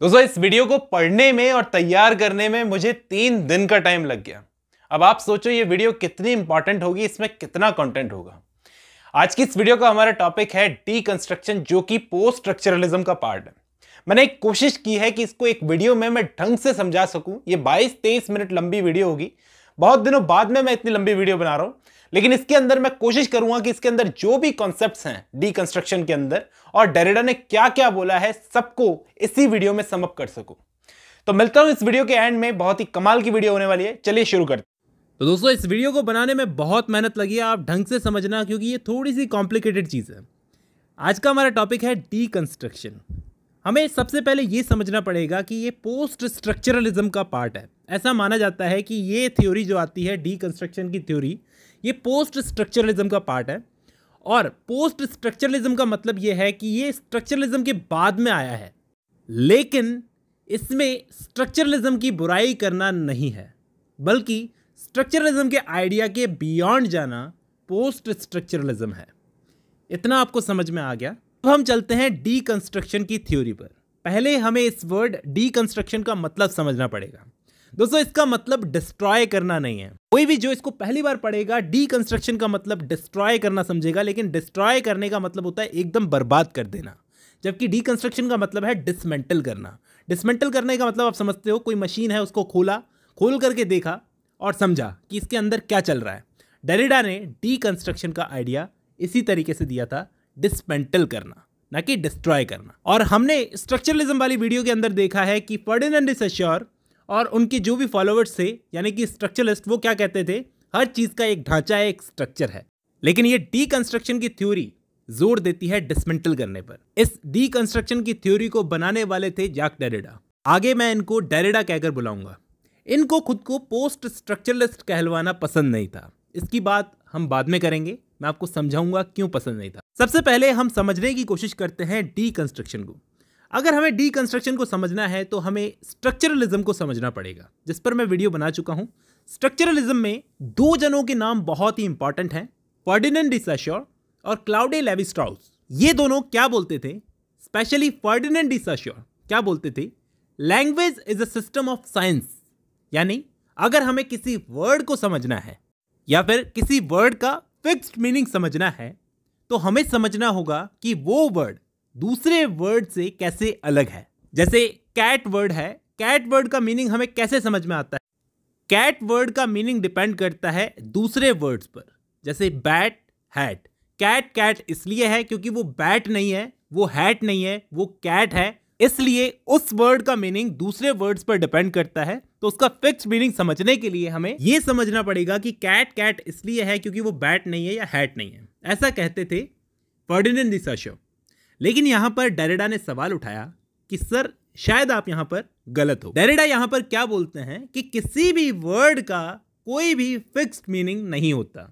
दोस्तों इस वीडियो को पढ़ने में और तैयार करने में मुझे तीन दिन का टाइम लग गया अब आप सोचो ये वीडियो कितनी इंपॉर्टेंट होगी इसमें कितना कंटेंट होगा आज की इस वीडियो का हमारा टॉपिक है डी कंस्ट्रक्शन जो कि पोस्ट स्ट्रक्चरलिज्म का पार्ट है मैंने एक कोशिश की है कि इसको एक वीडियो में मैं ढंग से समझा सकूं ये 22-23 मिनट लंबी वीडियो होगी बहुत दिनों बाद में मैं इतनी लंबी वीडियो बना रहा हूं लेकिन इसके अंदर मैं कोशिश करूंगा कि इसके अंदर जो भी कॉन्सेप्ट हैं डीकंस्ट्रक्शन के अंदर और डेरेडा ने क्या क्या बोला है सबको इसी वीडियो में समअप कर सकूं तो मिलता हूं इस वीडियो के एंड में बहुत ही कमाल की वीडियो होने वाली है चलिए शुरू करते तो दोस्तों इस वीडियो को बनाने में बहुत मेहनत लगी है आप ढंग से समझना क्योंकि ये थोड़ी सी कॉम्प्लिकेटेड चीज़ है आज का हमारा टॉपिक है कंस्ट्रक्शन हमें सबसे पहले ये समझना पड़ेगा कि ये पोस्ट स्ट्रक्चरलिज्म का पार्ट है ऐसा माना जाता है कि ये थ्योरी जो आती है कंस्ट्रक्शन की थ्योरी ये पोस्ट स्ट्रक्चरलिज्म का पार्ट है और पोस्ट स्ट्रक्चरलिज्म का मतलब ये है कि ये स्ट्रक्चरलिज्म के बाद में आया है लेकिन इसमें स्ट्रक्चरलिज्म की बुराई करना नहीं है बल्कि स्ट्रक्चरलिज्म के आइडिया के बियॉन्ड जाना पोस्ट स्ट्रक्चरलिज्म है इतना आपको समझ में आ गया अब हम चलते हैं डीकंस्ट्रक्शन की थ्योरी पर पहले हमें इस वर्ड डीकंस्ट्रक्शन का मतलब समझना पड़ेगा दोस्तों इसका मतलब डिस्ट्रॉय करना नहीं है कोई भी जो इसको पहली बार पढ़ेगा डी कंस्ट्रक्शन का मतलब डिस्ट्रॉय करना समझेगा लेकिन डिस्ट्रॉय करने का मतलब होता है एकदम बर्बाद कर देना जबकि डी कंस्ट्रक्शन का मतलब है डिसमेंटल करना डिसमेंटल करने का मतलब आप समझते हो कोई मशीन है उसको खोला खोल करके देखा और समझा कि इसके अंदर क्या चल रहा है डेरिडा ने डी कंस्ट्रक्शन का आइडिया इसी तरीके से दिया था डिसमेंटल करना ना कि डिस्ट्रॉय करना और हमने स्ट्रक्चरलिज्म वाली वीडियो के अंदर देखा है कि फर्डिनेंड इज अश्योर और उनके जो भी फॉलोअर्स थे यानी कि स्ट्रक्चरलिस्ट वो क्या कहते थे हर चीज़ का एक ढांचा है एक स्ट्रक्चर है लेकिन ये डीकंस्ट्रक्शन की थ्योरी जोर देती है डिसमेंटल करने पर इस डीकंस्ट्रक्शन की थ्योरी को बनाने वाले थे जैक डेरेडा आगे मैं इनको डेरेडा कहकर बुलाऊंगा इनको खुद को पोस्ट स्ट्रक्चरलिस्ट कहलवाना पसंद नहीं था इसकी बात हम बाद में करेंगे मैं आपको समझाऊंगा क्यों पसंद नहीं था सबसे पहले हम समझने की कोशिश करते हैं डीकंस्ट्रक्शन को अगर हमें डीकंस्ट्रक्शन को समझना है तो हमें स्ट्रक्चरलिज्म को समझना पड़ेगा जिस पर मैं वीडियो बना चुका हूँ स्ट्रक्चरलिज्म में दो जनों के नाम बहुत ही इंपॉर्टेंट हैं फर्डिनेंड डी सश्योर और क्लाउडे लेविस्ट्राउस ये दोनों क्या बोलते थे स्पेशली फर्डिनेंड डी सश्योर क्या बोलते थे language is a system of science यानी अगर हमें किसी वर्ड को समझना है या फिर किसी वर्ड का फिक्स्ड मीनिंग समझना है तो हमें समझना होगा कि वो वर्ड दूसरे वर्ड से कैसे अलग है जैसे कैट वर्ड है कैट वर्ड का मीनिंग हमें कैसे समझ में आता है कैट वर्ड का मीनिंग डिपेंड करता है दूसरे वर्ड्स पर जैसे बैट हैट कैट कैट इसलिए है क्योंकि वो बैट नहीं है वो हैट नहीं है वो कैट है इसलिए उस वर्ड का मीनिंग दूसरे वर्ड्स पर डिपेंड करता है तो उसका फिक्स मीनिंग समझने के लिए हमें यह समझना पड़ेगा कि कैट कैट इसलिए है क्योंकि वो बैट नहीं है या हैट नहीं है ऐसा कहते थे फर्डिनेंड दिसाशव लेकिन यहां पर डेरेडा ने सवाल उठाया कि सर शायद आप यहां पर गलत हो डेरेडा यहां पर क्या बोलते हैं कि किसी भी वर्ड का कोई भी फिक्स्ड मीनिंग नहीं होता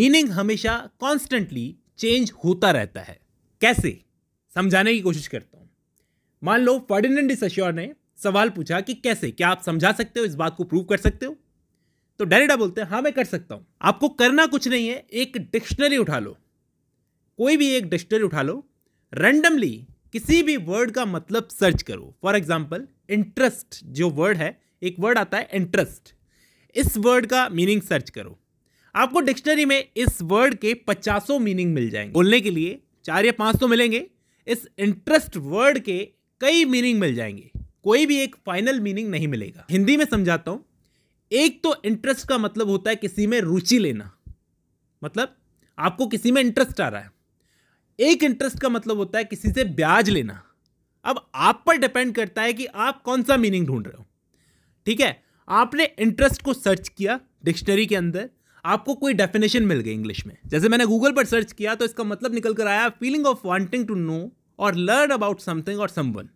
मीनिंग हमेशा कॉन्स्टेंटली चेंज होता रहता है कैसे समझाने की कोशिश करता हूं मान लो फर्डिनेंड सश्योर ने सवाल पूछा कि कैसे क्या आप समझा सकते हो इस बात को प्रूव कर सकते हो तो डेरेडा बोलते हैं हाँ मैं कर सकता हूं आपको करना कुछ नहीं है एक डिक्शनरी उठा लो कोई भी एक डिक्शनरी उठा लो रैंडमली किसी भी वर्ड का मतलब सर्च करो फॉर एग्जाम्पल इंटरेस्ट जो वर्ड है एक वर्ड आता है इंटरेस्ट इस वर्ड का मीनिंग सर्च करो आपको डिक्शनरी में इस वर्ड के पचासों मीनिंग मिल जाएंगे बोलने के लिए चार या पाँच तो मिलेंगे इस इंटरेस्ट वर्ड के कई मीनिंग मिल जाएंगे कोई भी एक फाइनल मीनिंग नहीं मिलेगा हिंदी में समझाता हूँ एक तो इंटरेस्ट का मतलब होता है किसी में रुचि लेना मतलब आपको किसी में इंटरेस्ट आ रहा है एक इंटरेस्ट का मतलब होता है किसी से ब्याज लेना अब आप पर डिपेंड करता है कि आप कौन सा मीनिंग ढूंढ रहे हो ठीक है आपने इंटरेस्ट को सर्च किया डिक्शनरी के अंदर आपको कोई डेफिनेशन मिल गई इंग्लिश में जैसे मैंने गूगल पर सर्च किया तो इसका मतलब निकल कर आया feeling of wanting to know और लर्न अबाउट समथिंग और समवन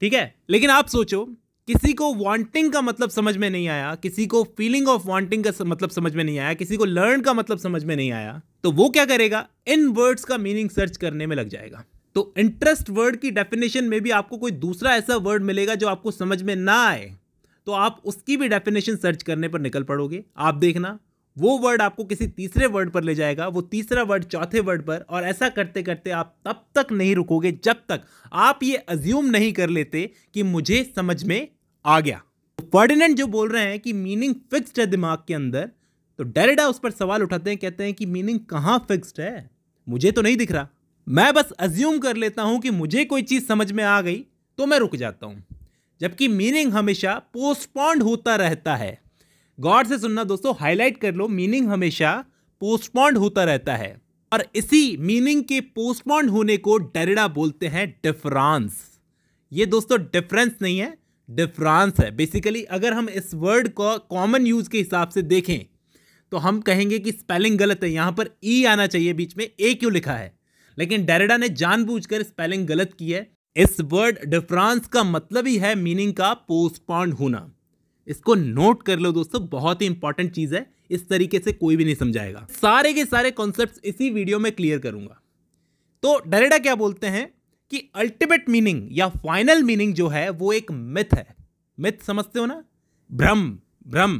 ठीक है लेकिन आप सोचो किसी को वांटिंग का मतलब समझ में नहीं आया किसी को फीलिंग ऑफ वांटिंग का मतलब समझ में नहीं आया किसी को लर्न का मतलब समझ में नहीं आया तो वो क्या करेगा इन वर्ड्स का मीनिंग सर्च करने में लग जाएगा तो इंटरेस्ट वर्ड की डेफिनेशन में भी आपको कोई दूसरा ऐसा वर्ड मिलेगा जो आपको समझ में ना आए तो आप उसकी भी डेफिनेशन सर्च करने पर निकल पड़ोगे आप देखना वो वर्ड आपको किसी तीसरे वर्ड पर ले जाएगा वो तीसरा वर्ड चौथे वर्ड पर और ऐसा करते करते आप तब तक नहीं रुकोगे जब तक आप ये अज्यूम नहीं कर लेते कि मुझे समझ में आ गया फर्डिनेंट तो जो बोल रहे हैं कि मीनिंग फिक्स्ड है दिमाग के अंदर तो डेरेडा उस पर सवाल उठाते हैं कहते हैं कि मीनिंग कहाँ फिक्स्ड है मुझे तो नहीं दिख रहा मैं बस अज्यूम कर लेता हूँ कि मुझे कोई चीज़ समझ में आ गई तो मैं रुक जाता हूँ जबकि मीनिंग हमेशा पोस्टपॉन्ड होता रहता है गॉड से सुनना दोस्तों हाईलाइट कर लो मीनिंग हमेशा पोस्टपॉन्ड होता रहता है और इसी मीनिंग के पोस्टपॉन्ड होने को डेरेडा बोलते हैं डिफरांस ये दोस्तों डिफरेंस नहीं है डिफरेंस है बेसिकली अगर हम इस वर्ड को कॉमन यूज़ के हिसाब से देखें तो हम कहेंगे कि स्पेलिंग गलत है यहाँ पर ई e आना चाहिए बीच में ए क्यों लिखा है लेकिन डेरेडा ने जानबूझकर स्पेलिंग गलत की है इस वर्ड डिफरेंस का मतलब ही है मीनिंग का पोस्टपॉन्ड होना इसको नोट कर लो दोस्तों बहुत ही इंपॉर्टेंट चीज़ है इस तरीके से कोई भी नहीं समझाएगा सारे के सारे कॉन्सेप्ट इसी वीडियो में क्लियर करूंगा तो डरेडा क्या बोलते हैं कि अल्टीमेट मीनिंग या फाइनल मीनिंग जो है वो एक मिथ है मिथ समझते हो ना भ्रम भ्रम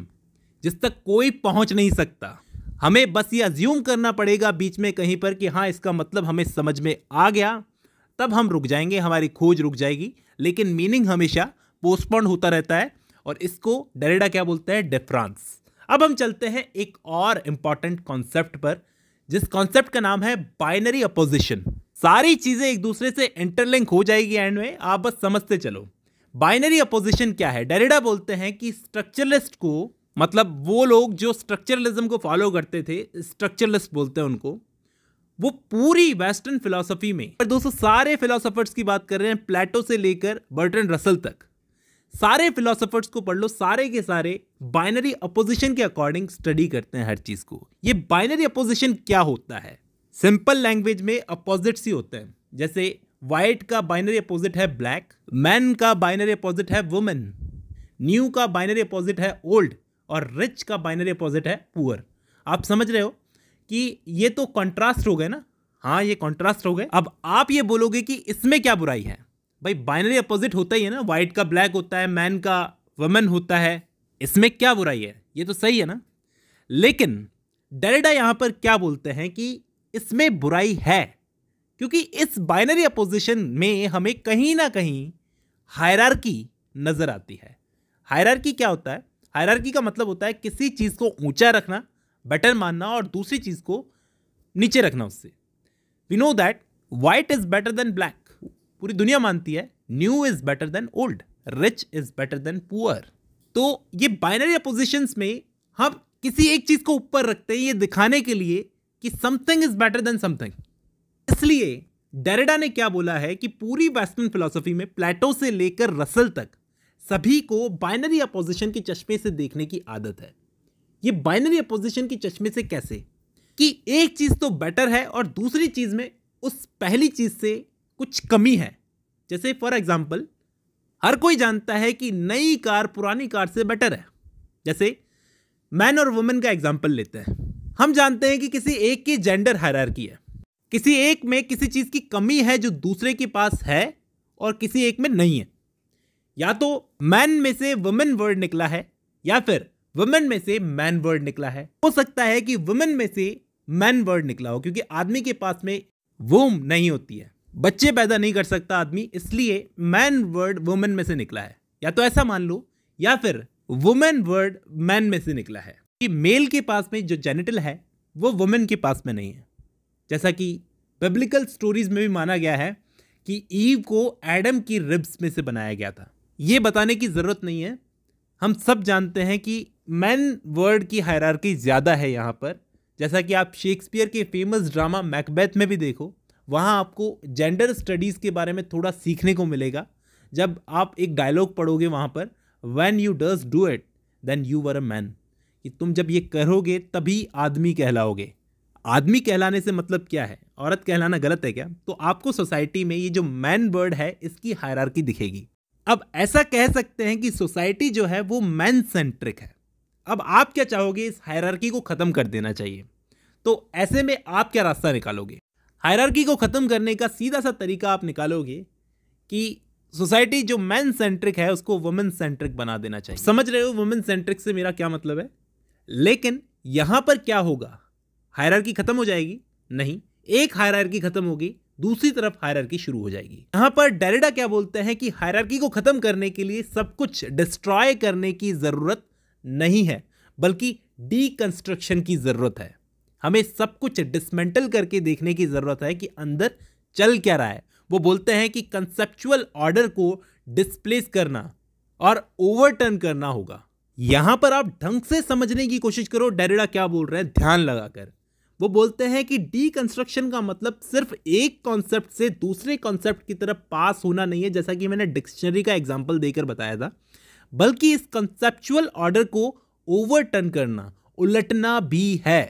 जिस तक कोई पहुंच नहीं सकता हमें बस ये अज्यूम करना पड़ेगा बीच में कहीं पर कि हाँ इसका मतलब हमें समझ में आ गया तब हम रुक जाएंगे हमारी खोज रुक जाएगी लेकिन मीनिंग हमेशा पोस्टपोन्ड होता रहता है और इसको डेरेडा क्या बोलते हैं डिफ्रांस अब हम चलते हैं एक और इम्पॉर्टेंट कॉन्सेप्ट पर जिस कॉन्सेप्ट का नाम है बाइनरी अपोजिशन सारी चीज़ें एक दूसरे से इंटरलिंक हो जाएगी एंड में आप बस समझते चलो बाइनरी अपोजिशन क्या है डेरेडा बोलते हैं कि स्ट्रक्चरलिस्ट को मतलब वो लोग जो स्ट्रक्चरलिज्म को फॉलो करते थे स्ट्रक्चरलिस्ट बोलते हैं उनको वो पूरी वेस्टर्न फिलोसफी में पर दोस्तों सारे फिलोसफर्स की बात कर रहे हैं प्लेटो से लेकर बर्टन रसल तक सारे फिलोसफर्स को पढ़ लो सारे के सारे बाइनरी अपोजिशन के अकॉर्डिंग स्टडी करते हैं हर चीज़ को ये बाइनरी अपोजिशन क्या होता है सिंपल लैंग्वेज में अपोजिट्स ही होते हैं जैसे वाइट का बाइनरी अपोजिट है ब्लैक मैन का बाइनरी अपोजिट है वुमेन न्यू का बाइनरी अपोजिट है ओल्ड और रिच का बाइनरी अपोजिट है पुअर आप समझ रहे हो कि ये तो कॉन्ट्रास्ट हो गए ना हाँ ये कॉन्ट्रास्ट हो गए अब आप ये बोलोगे कि इसमें क्या बुराई है भाई बाइनरी अपोजिट होता ही है ना वाइट का ब्लैक होता है मैन का वमेन होता है इसमें क्या बुराई है ये तो सही है ना लेकिन डेरेडा यहाँ पर क्या बोलते हैं कि इसमें बुराई है क्योंकि इस बाइनरी अपोजिशन में हमें कहीं ना कहीं हायरार्की नज़र आती है हायरार्की क्या होता है हायरार्की का मतलब होता है किसी चीज़ को ऊंचा रखना बेटर मानना और दूसरी चीज़ को नीचे रखना उससे we know that white is better than black पूरी दुनिया मानती है new is better than old rich is better than poor तो ये बाइनरी अपोजिशंस में हम किसी एक चीज़ को ऊपर रखते हैं ये दिखाने के लिए कि something is better than something इसलिए डेरेडा ने क्या बोला है कि पूरी वेस्टर्न फिलोसफी में प्लेटो से लेकर रसल तक सभी को बाइनरी अपोजिशन के चश्मे से देखने की आदत है ये बाइनरी अपोजिशन के चश्मे से कैसे कि एक चीज़ तो बेटर है और दूसरी चीज़ में उस पहली चीज़ से कुछ कमी है जैसे फॉर एग्जाम्पल हर कोई जानता है कि नई कार पुरानी कार से बेटर है जैसे मैन और वुमेन का एग्जाम्पल लेते हैं हम जानते हैं कि किसी एक की जेंडर हायरार्की है किसी एक में किसी चीज़ की कमी है जो दूसरे के पास है और किसी एक में नहीं है या तो मैन में से वुमेन वर्ड निकला है या फिर वुमेन में से मैन वर्ड निकला है हो सकता है कि वुमेन में से मैन वर्ड निकला हो क्योंकि आदमी के पास में वोम नहीं होती है बच्चे पैदा नहीं कर सकता आदमी इसलिए मैन वर्ड वुमेन में से निकला है या तो ऐसा मान लो या फिर वुमेन वर्ड मैन में से निकला है कि मेल के पास में जो जेनिटल है वो वुमेन के पास में नहीं है जैसा कि बिब्लिकल स्टोरीज में भी माना गया है कि ईव को एडम की रिब्स में से बनाया गया था ये बताने की ज़रूरत नहीं है हम सब जानते हैं कि मैन वर्ड की हायरार्की ज़्यादा है यहाँ पर जैसा कि आप शेक्सपियर के फेमस ड्रामा मैकबैथ में भी देखो वहाँ आपको जेंडर स्टडीज़ के बारे में थोड़ा सीखने को मिलेगा जब आप एक डायलॉग पढ़ोगे वहाँ पर when you does do it then you were a man कि तुम जब ये करोगे तभी आदमी कहलाओगे आदमी कहलाने से मतलब क्या है औरत कहलाना गलत है क्या तो आपको सोसाइटी में ये जो मैन वर्ड है इसकी हायरार्की दिखेगी अब ऐसा कह सकते हैं कि सोसाइटी जो है वो मैन सेंट्रिक है अब आप क्या चाहोगे इस हायरार्की को ख़त्म कर देना चाहिए तो ऐसे में आप क्या रास्ता निकालोगे हायरार्की को ख़त्म करने का सीधा सा तरीका आप निकालोगे कि सोसाइटी जो मैन सेंट्रिक है उसको वुमेन सेंट्रिक बना देना चाहिए समझ रहे हो वुमेन सेंट्रिक से मेरा क्या मतलब है लेकिन यहां पर क्या होगा हायरार्की खत्म हो जाएगी नहीं एक हायरार्की खत्म होगी दूसरी तरफ हायरार्की शुरू हो जाएगी यहां पर डेरेडा क्या बोलते हैं कि हायरकी को खत्म करने के लिए सब कुछ डिस्ट्रॉय करने की जरूरत नहीं है बल्कि डीकंस्ट्रक्शन की जरूरत है हमें सब कुछ डिसमेंटल करके देखने की जरूरत है कि अंदर चल क्या रहा है वो बोलते हैं कि कंसेप्चुअल ऑर्डर को डिस्प्लेस करना और ओवरटर्न करना होगा यहां पर आप ढंग से समझने की कोशिश करो डेरेडा क्या बोल रहे हैं ध्यान लगाकर वो बोलते हैं कि डीकंस्ट्रक्शन का मतलब सिर्फ एक कॉन्सेप्ट से दूसरे कॉन्सेप्ट की तरफ पास होना नहीं है जैसा कि मैंने डिक्शनरी का एग्जाम्पल देकर बताया था बल्कि इस कंसेप्चुअल ऑर्डर को ओवरटर्न करना उलटना भी है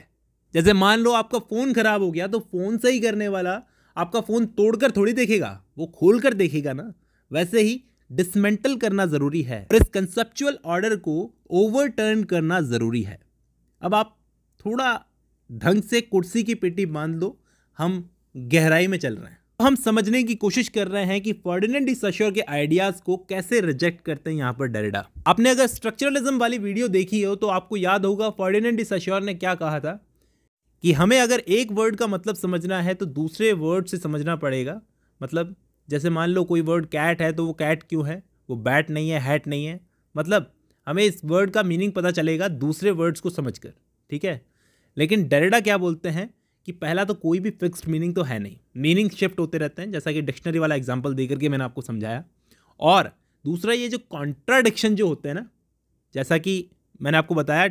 जैसे मान लो आपका फ़ोन ख़राब हो गया तो फ़ोन सही करने वाला आपका फ़ोन तोड़कर थोड़ी देखेगा वो खोल कर देखेगा ना वैसे ही डिसमेंटल करना ज़रूरी है और इस कंसेप्चुअल ऑर्डर को ओवरटर्न करना ज़रूरी है अब आप थोड़ा ढंग से कुर्सी की पेटी बांध लो हम गहराई में चल रहे हैं तो हम समझने की कोशिश कर रहे हैं कि फर्डिनेंड डी के आइडियाज़ को कैसे रिजेक्ट करते हैं यहाँ पर डरेडा आपने अगर स्ट्रक्चरलिज्म वाली वीडियो देखी हो तो आपको याद होगा फर्डिनेंड डी ने क्या कहा था कि हमें अगर एक वर्ड का मतलब समझना है तो दूसरे वर्ड से समझना पड़ेगा मतलब जैसे मान लो कोई वर्ड कैट है तो वो कैट क्यों है वो बैट नहीं है हैट नहीं है मतलब हमें इस वर्ड का मीनिंग पता चलेगा दूसरे वर्ड्स को समझ कर ठीक है लेकिन डरेडा क्या बोलते हैं कि पहला तो कोई भी फिक्स्ड मीनिंग तो है नहीं मीनिंग शिफ्ट होते रहते हैं जैसा कि डिक्शनरी वाला एग्जाम्पल देकर के मैंने आपको समझाया और दूसरा ये जो कॉन्ट्राडिक्शन जो होते हैं ना जैसा कि मैंने आपको बताया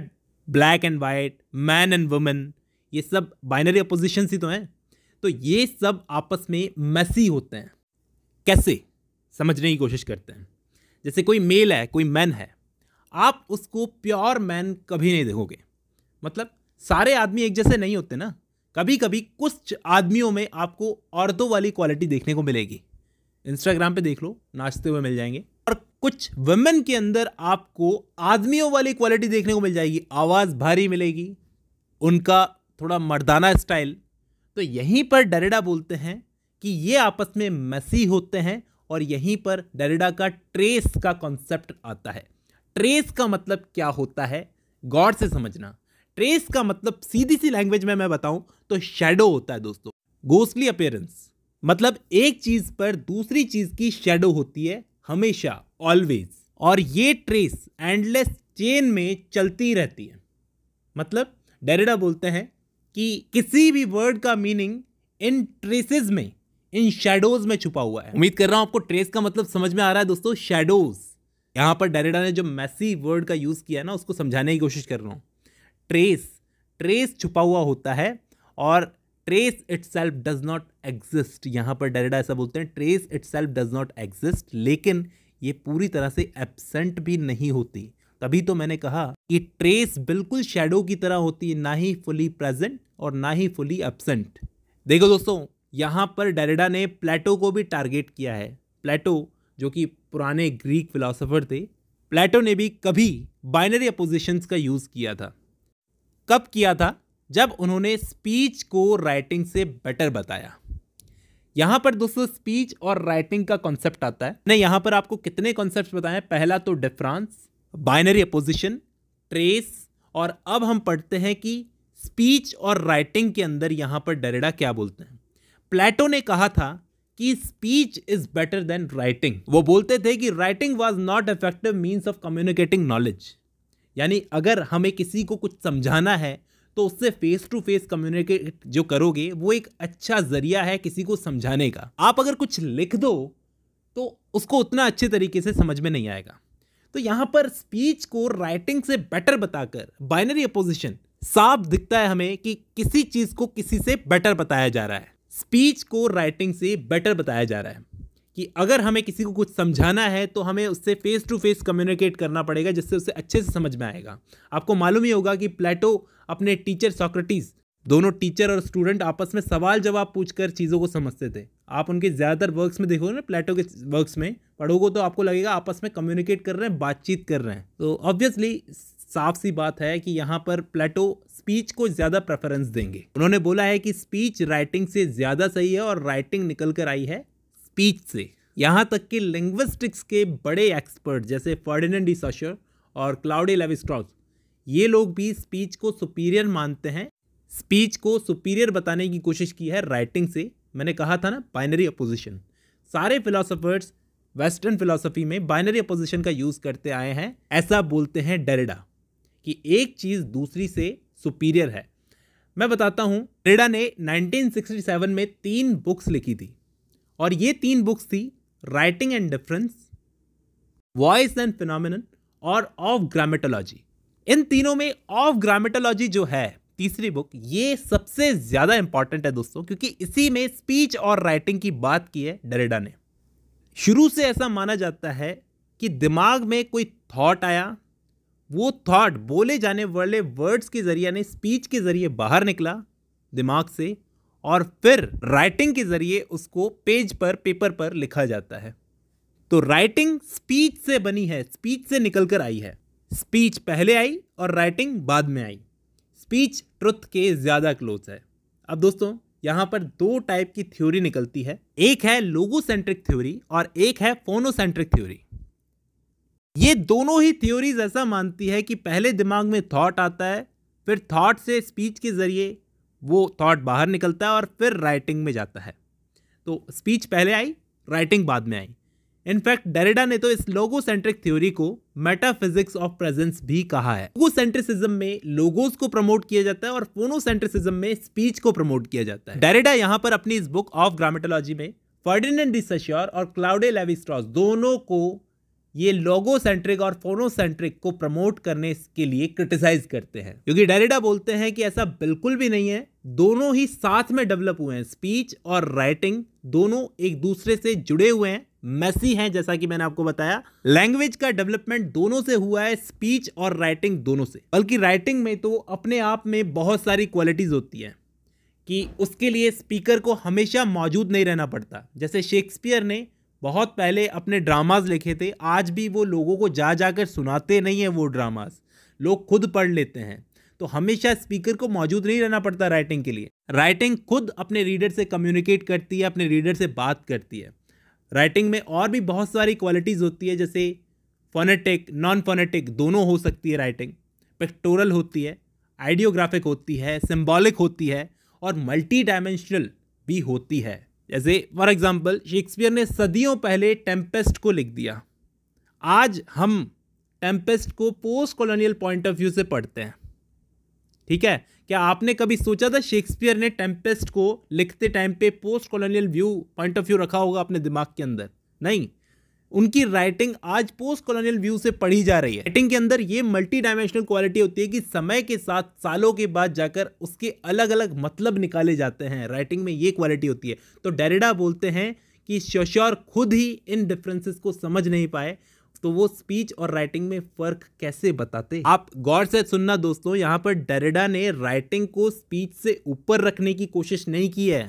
black and white man and women ये सब बाइनरी अपोजिशन ही तो हैं तो ये सब आपस में मैसी होते हैं कैसे समझने की कोशिश करते हैं जैसे कोई मेल है कोई मैन है आप उसको प्योर मैन कभी नहीं देखोगे मतलब सारे आदमी एक जैसे नहीं होते ना कभी कभी कुछ आदमियों में आपको औरतों वाली क्वालिटी देखने को मिलेगी इंस्टाग्राम पे देख लो नाचते हुए मिल जाएंगे और कुछ वुमेन के अंदर आपको आदमियों वाली क्वालिटी देखने को मिल जाएगी आवाज़ भारी मिलेगी उनका थोड़ा मर्दाना स्टाइल तो यहीं पर डरेडा बोलते हैं कि ये आपस में मसी होते हैं और यहीं पर डेरिडा का ट्रेस का कॉन्सेप्ट आता है ट्रेस का मतलब क्या होता है गॉड से समझना ट्रेस का मतलब सीधी सी लैंग्वेज में मैं बताऊं तो शेडो होता है दोस्तों गोस्टली अपेयरेंस मतलब एक चीज पर दूसरी चीज की शेडो होती है हमेशा ऑलवेज और ये ट्रेस एंडलेस चेन में चलती रहती है मतलब डेरेडा बोलते हैं कि किसी भी वर्ड का मीनिंग इन ट्रेसेस में इन शेडोज में छुपा हुआ है उम्मीद कर रहा हूं आपको ट्रेस का मतलब समझ में आ रहा है दोस्तों शेडोज यहां पर डायरेडा ने जो मैसी वर्ड का यूज किया ना उसको समझाने की कोशिश कर रहा हूं ट्रेस ट्रेस छुपा हुआ होता है और trace itself does not exist यहां पर डायरेडा ऐसा बोलते हैं trace itself does not exist लेकिन ये पूरी तरह से एबसेंट भी नहीं होती तभी तो मैंने कहा कि ट्रेस बिल्कुल शेडो की तरह होती है ना ही फुली प्रेजेंट और ना ही फुली एबसेंट देखो दोस्तों यहाँ पर डेरेडा ने प्लेटो को भी टारगेट किया है प्लेटो जो कि पुराने ग्रीक फिलासफर थे प्लेटो ने भी कभी बाइनरी अपोजिशंस का यूज़ किया था कब किया था जब उन्होंने स्पीच को राइटिंग से बेटर बताया यहाँ पर दोस्तों स्पीच और राइटिंग का कॉन्सेप्ट आता है मैंने यहाँ पर आपको कितने कॉन्सेप्ट बताए पहला तो डिफ्रांस बाइनरी अपोजिशन ट्रेस और अब हम पढ़ते हैं कि स्पीच और राइटिंग के अंदर यहाँ पर डरेडा क्या बोलते हैं प्लेटो ने कहा था कि speech is better than writing वो बोलते थे कि writing was not effective means of communicating knowledge यानी अगर हमें किसी को कुछ समझाना है तो उससे फेस टू फेस कम्युनिकेट जो करोगे वो एक अच्छा जरिया है किसी को समझाने का आप अगर कुछ लिख दो तो उसको उतना अच्छे तरीके से समझ में नहीं आएगा तो यहाँ पर स्पीच को राइटिंग से बेटर बताकर बाइनरी अपोजिशन साफ दिखता है हमें कि किसी चीज़ को किसी से बेटर बताया जा रहा है स्पीच को राइटिंग से बेटर बताया जा रहा है कि अगर हमें किसी को कुछ समझाना है तो हमें उससे फेस टू फेस कम्युनिकेट करना पड़ेगा जिससे उसे अच्छे से समझ में आएगा आपको मालूम ही होगा कि प्लेटो अपने टीचर सॉक्रेटिस दोनों टीचर और स्टूडेंट आपस में सवाल जवाब पूछकर चीज़ों को समझते थे आप उनके ज़्यादातर वर्क्स में देखोगे ना प्लेटो के वर्क्स में पढ़ोगे तो आपको लगेगा आपस में कम्युनिकेट कर रहे हैं बातचीत कर रहे हैं तो ऑब्वियसली साफ सी बात है कि यहाँ पर प्लेटो स्पीच को ज़्यादा प्रेफरेंस देंगे उन्होंने बोला है कि स्पीच राइटिंग से ज़्यादा सही है और राइटिंग निकल कर आई है स्पीच से यहाँ तक कि लिंग्विस्टिक्स के बड़े एक्सपर्ट जैसे फर्डिनेंड डी सशर और क्लाउडी लेविस्ट्रॉस ये लोग भी स्पीच को सुपीरियर मानते हैं स्पीच को सुपीरियर बताने की कोशिश की है राइटिंग से मैंने कहा था ना बाइनरी अपोजिशन सारे फिलोसोफर्स वेस्टर्न फिलोसफी में बाइनरी अपोजिशन का यूज़ करते आए हैं ऐसा बोलते हैं डेरेडा कि एक चीज़ दूसरी से सुपीरियर है मैं बताता हूँ रेडा ने 1967 में तीन बुक्स लिखी थी और ये तीन बुक्स थी writing and difference voice and phenomena और ऑफ ग्रामेटोलॉजी इन तीनों में ऑफ ग्रामेटोलॉजी जो है तीसरी बुक ये सबसे ज़्यादा इंपॉर्टेंट है दोस्तों क्योंकि इसी में स्पीच और राइटिंग की बात की है डरेडा ने शुरू से ऐसा माना जाता है कि दिमाग में कोई थॉट आया वो थॉट बोले जाने वाले वर्ड्स के जरिए यानी स्पीच के जरिए बाहर निकला दिमाग से और फिर राइटिंग के जरिए उसको पेज पर पेपर पर लिखा जाता है तो राइटिंग स्पीच से बनी है स्पीच से निकल कर आई है स्पीच पहले आई और राइटिंग बाद में आई स्पीच ट्रुथ के ज़्यादा क्लोज है अब दोस्तों यहाँ पर दो टाइप की थ्योरी निकलती है एक है लोगोसेंट्रिक थ्योरी और एक है फोनोसेंट्रिक थ्योरी ये दोनों ही थ्योरीज ऐसा मानती है कि पहले दिमाग में थॉट आता है फिर थॉट से स्पीच के ज़रिए वो थॉट बाहर निकलता है और फिर राइटिंग में जाता है तो स्पीच पहले आई राइटिंग बाद में आई इनफैक्ट डेरेडा ने तो इस लोगो सेंट्रिक थ्योरी को मेटाफिजिक्स ऑफ प्रेजेंस भी कहा है लोगो सेंट्रिसिज्म में लोगोस को प्रमोट किया जाता है और फोनो सेंट्रिसिज्म में स्पीच को प्रमोट किया जाता है डेरेडा यहाँ पर अपनी इस बुक ऑफ ग्रामेटोलॉजी में फर्डिनेंड डी सश्योर और क्लाउडे लेविस्ट्रॉस दोनों को ये लोगो सेंट्रिक और फोनो सेंट्रिक को प्रमोट करने के लिए क्रिटिसाइज करते हैं क्योंकि डेरिडा बोलते हैं कि ऐसा बिल्कुल भी नहीं है दोनों ही साथ में डेवलप हुए हैं स्पीच और राइटिंग दोनों एक दूसरे से जुड़े हुए हैं मैसी हैं जैसा कि मैंने आपको बताया लैंग्वेज का डेवलपमेंट दोनों से हुआ है स्पीच और राइटिंग दोनों से बल्कि राइटिंग में तो अपने आप में बहुत सारी क्वालिटीज़ होती हैं कि उसके लिए स्पीकर को हमेशा मौजूद नहीं रहना पड़ता जैसे शेक्सपियर ने बहुत पहले अपने ड्रामाज लिखे थे आज भी वो लोगों को जा जाकर सुनाते नहीं हैं वो ड्रामाज लोग खुद पढ़ लेते हैं तो हमेशा स्पीकर को मौजूद नहीं रहना पड़ता राइटिंग के लिए राइटिंग खुद अपने रीडर से कम्युनिकेट करती है अपने रीडर से बात करती है राइटिंग में और भी बहुत सारी क्वालिटीज़ होती है जैसे फोनेटिक नॉन फोनेटिक दोनों हो सकती है राइटिंग पिक्टोरल होती है आइडियोग्राफिक होती है सिम्बॉलिक होती है और मल्टी डायमेंशनल भी होती है जैसे फॉर एग्जाम्पल शेक्सपियर ने सदियों पहले टेम्पेस्ट को लिख दिया आज हम टेम्पेस्ट को post colonial point of view से पढ़ते हैं ठीक है क्या आपने कभी सोचा था शेक्सपियर ने टेम्पेस्ट को लिखते टाइम पे post colonial view point of view रखा होगा अपने दिमाग के अंदर नहीं उनकी राइटिंग आज पोस्ट कॉलोनियल व्यू से पढ़ी जा रही है राइटिंग के अंदर ये मल्टी डायमेंशनल क्वालिटी होती है कि समय के साथ सालों के बाद जाकर उसके अलग अलग मतलब निकाले जाते हैं राइटिंग में ये क्वालिटी होती है तो डेरिडा बोलते हैं कि शोश्योर खुद ही इन डिफरेंसेस को समझ नहीं पाए तो वो स्पीच और राइटिंग में फ़र्क कैसे बताते आप गौर से सुनना दोस्तों यहाँ पर डेरेडा ने राइटिंग को स्पीच से ऊपर रखने की कोशिश नहीं की है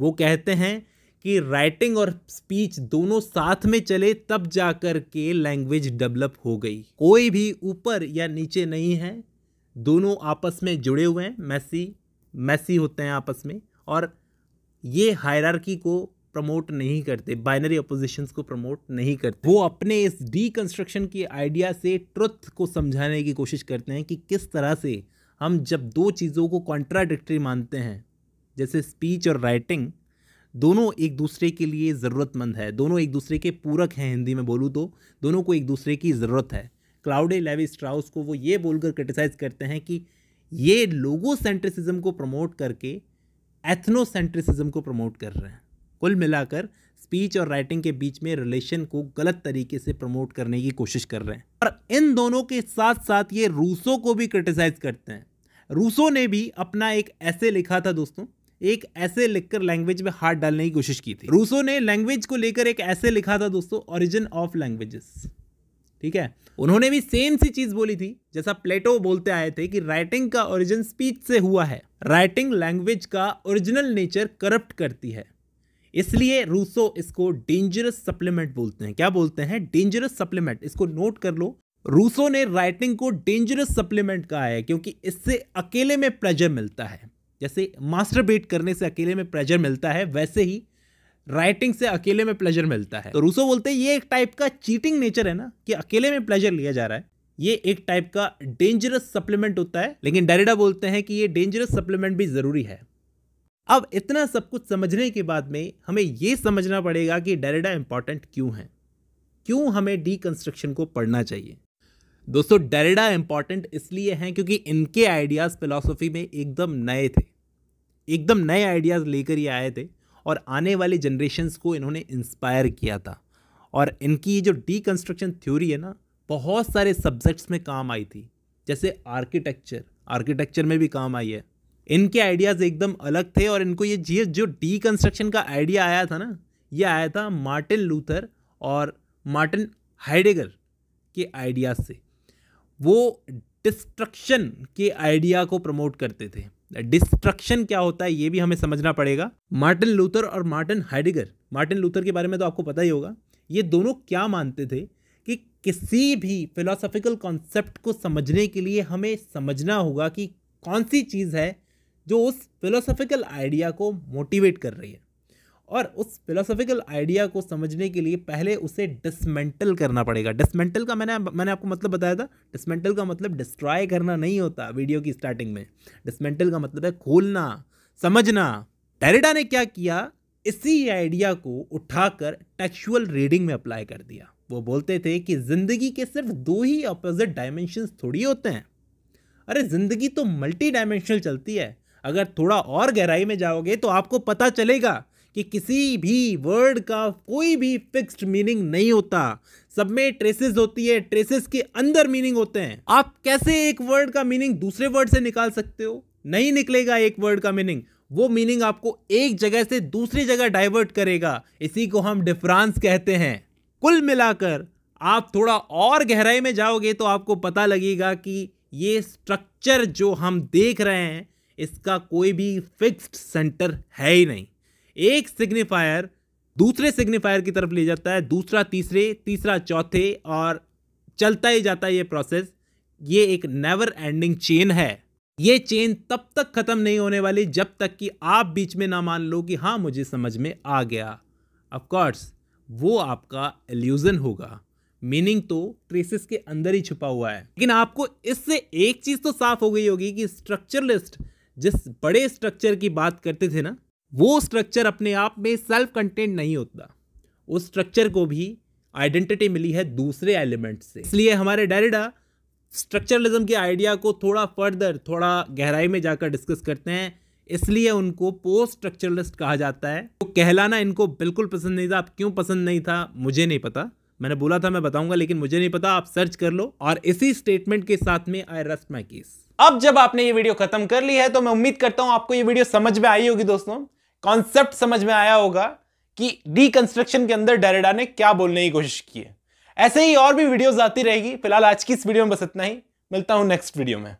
वो कहते हैं कि राइटिंग और स्पीच दोनों साथ में चले तब जा कर के लैंग्वेज डेवलप हो गई कोई भी ऊपर या नीचे नहीं है दोनों आपस में जुड़े हुए हैं मैसी मैसी होते हैं आपस में और ये हायरार्की को प्रमोट नहीं करते बाइनरी अपोजिशंस को प्रमोट नहीं करते वो अपने इस डीकंस्ट्रक्शन के आइडिया से ट्रुथ को समझाने की कोशिश करते हैं कि किस तरह से हम जब दो चीज़ों को कॉन्ट्राडिक्टरी मानते हैं जैसे स्पीच और राइटिंग दोनों एक दूसरे के लिए ज़रूरतमंद है दोनों एक दूसरे के पूरक हैं हिंदी में बोलूँ तो दोनों को एक दूसरे की ज़रूरत है क्लाउडे लेवी स्ट्राउस को वो ये बोलकर क्रिटिसाइज़ करते हैं कि ये लोगो सेंट्रिसिज्म को प्रमोट करके एथनो सेंट्रिसिज्म को प्रमोट कर रहे हैं कुल मिलाकर स्पीच और राइटिंग के बीच में रिलेशन को गलत तरीके से प्रमोट करने की कोशिश कर रहे हैं और इन दोनों के साथ साथ ये रूसों को भी क्रिटिसाइज़ करते हैं रूसो ने भी अपना एक ऐसे लिखा था दोस्तों एक ऐसे लिखकर लैंग्वेज में हाथ डालने की कोशिश की थी रूसो ने लैंग्वेज को लेकर एक ऐसे लिखा था दोस्तों ओरिजिन ऑफ लैंग्वेजेस ठीक है उन्होंने भी सेम सी चीज बोली थी जैसा प्लेटो बोलते आए थे कि राइटिंग का ओरिजिन स्पीच से हुआ है राइटिंग लैंग्वेज का ओरिजिनल नेचर करप्ट करती है इसलिए रूसो इसको डेंजरस सप्लीमेंट बोलते हैं क्या बोलते हैं डेंजरस सप्लीमेंट इसको नोट कर लो रूसो ने राइटिंग को डेंजरस सप्लीमेंट कहा है क्योंकि इससे अकेले में प्लेजर मिलता है जैसे मास्टर बेट करने से अकेले में प्लेजर मिलता है वैसे ही राइटिंग से अकेले में प्लेजर मिलता है तो रूसो बोलते हैं ये एक टाइप का चीटिंग नेचर है ना कि अकेले में प्लेजर लिया जा रहा है ये एक टाइप का डेंजरस सप्लीमेंट होता है लेकिन डेरिडा बोलते हैं कि ये डेंजरस सप्लीमेंट भी ज़रूरी है अब इतना सब कुछ समझने के बाद में हमें ये समझना पड़ेगा कि डेरिडा इंपॉर्टेंट क्यों है क्यों हमें डीकंस्ट्रक्शन को पढ़ना चाहिए दोस्तों डेरेडा इंपॉर्टेंट इसलिए हैं क्योंकि इनके आइडियाज़ फिलोसफी में एकदम नए थे एकदम नए आइडियाज़ लेकर ये आए थे और आने वाले जनरेशन्स को इन्होंने इंस्पायर किया था और इनकी ये जो डीकंस्ट्रक्शन थ्योरी है ना बहुत सारे सब्जेक्ट्स में काम आई थी जैसे आर्किटेक्चर आर्किटेक्चर में भी काम आई है इनके आइडियाज़ एकदम अलग थे और इनको ये जी जो डी कंस्ट्रक्शन का आइडिया आया था ना ये आया था मार्टिन लूथर और मार्टिन हाइडेगर के आइडियाज़ से वो डिस्ट्रक्शन के आइडिया को प्रमोट करते थे डिस्ट्रक्शन क्या होता है ये भी हमें समझना पड़ेगा मार्टिन लूथर और मार्टिन हाइडिगर मार्टिन लूथर के बारे में तो आपको पता ही होगा ये दोनों क्या मानते थे कि किसी भी फिलोसॉफिकल कॉन्सेप्ट को समझने के लिए हमें समझना होगा कि कौन सी चीज़ है जो उस फिलोसॉफिकल आइडिया को मोटिवेट कर रही है और उस फिलोसॉफिकल आइडिया को समझने के लिए पहले उसे डिसमेंटल करना पड़ेगा डिसमेंटल का मैंने मैंने आपको मतलब बताया था डिसमेंटल का मतलब डिस्ट्रॉय करना नहीं होता वीडियो की स्टार्टिंग में डिसमेंटल का मतलब है खोलना समझना डेरिडा ने क्या किया इसी आइडिया को उठाकर टेक्चुअल रीडिंग में अप्लाई कर दिया वो बोलते थे कि ज़िंदगी के सिर्फ दो ही अपोजिट डायमेंशन थोड़ी होते हैं अरे ज़िंदगी तो मल्टी डायमेंशनल चलती है अगर थोड़ा और गहराई में जाओगे तो आपको पता चलेगा कि किसी भी वर्ड का कोई भी फिक्स्ड मीनिंग नहीं होता सब में ट्रेसेस होती है ट्रेसेस के अंदर मीनिंग होते हैं आप कैसे एक वर्ड का मीनिंग दूसरे वर्ड से निकाल सकते हो नहीं निकलेगा एक वर्ड का मीनिंग वो मीनिंग आपको एक जगह से दूसरी जगह डाइवर्ट करेगा इसी को हम डिफरेंस कहते हैं कुल मिलाकर आप थोड़ा और गहराई में जाओगे तो आपको पता लगेगा कि ये स्ट्रक्चर जो हम देख रहे हैं इसका कोई भी फिक्स्ड सेंटर है ही नहीं एक सिग्निफायर दूसरे सिग्निफायर की तरफ ले जाता है दूसरा तीसरे तीसरा चौथे और चलता ही जाता है ये प्रोसेस ये एक नेवर एंडिंग चेन है ये चेन तब तक ख़त्म नहीं होने वाली जब तक कि आप बीच में ना मान लो कि हाँ मुझे समझ में आ गया ऑफकोर्स वो आपका एल्यूज़न होगा मीनिंग तो ट्रेसेस के अंदर ही छुपा हुआ है लेकिन आपको इससे एक चीज़ तो साफ हो गई होगी कि स्ट्रक्चरलिस्ट जिस बड़े स्ट्रक्चर की बात करते थे ना वो स्ट्रक्चर अपने आप में सेल्फ कंटेंट नहीं होता उस स्ट्रक्चर को भी आइडेंटिटी मिली है दूसरे एलिमेंट से इसलिए हमारे डेरिडा स्ट्रक्चरलिज्म के आइडिया को थोड़ा फर्दर थोड़ा गहराई में जाकर डिस्कस करते हैं इसलिए उनको पोस्ट स्ट्रक्चरलिस्ट कहा जाता है तो कहलाना इनको बिल्कुल पसंद नहीं था आप क्यों पसंद नहीं था मुझे नहीं पता मैंने बोला था मैं बताऊंगा लेकिन मुझे नहीं पता आप सर्च कर लो और इसी स्टेटमेंट के साथ में आई रेस्ट माई केस अब जब आपने ये वीडियो खत्म कर ली है तो मैं उम्मीद करता हूं आपको ये वीडियो समझ में आई होगी दोस्तों कॉन्सेप्ट समझ में आया होगा कि डीकंस्ट्रक्शन के अंदर डेरेडा ने क्या बोलने की कोशिश की है ऐसे ही और भी वीडियोस आती रहेगी फिलहाल आज की इस वीडियो में बस इतना ही मिलता हूं नेक्स्ट वीडियो में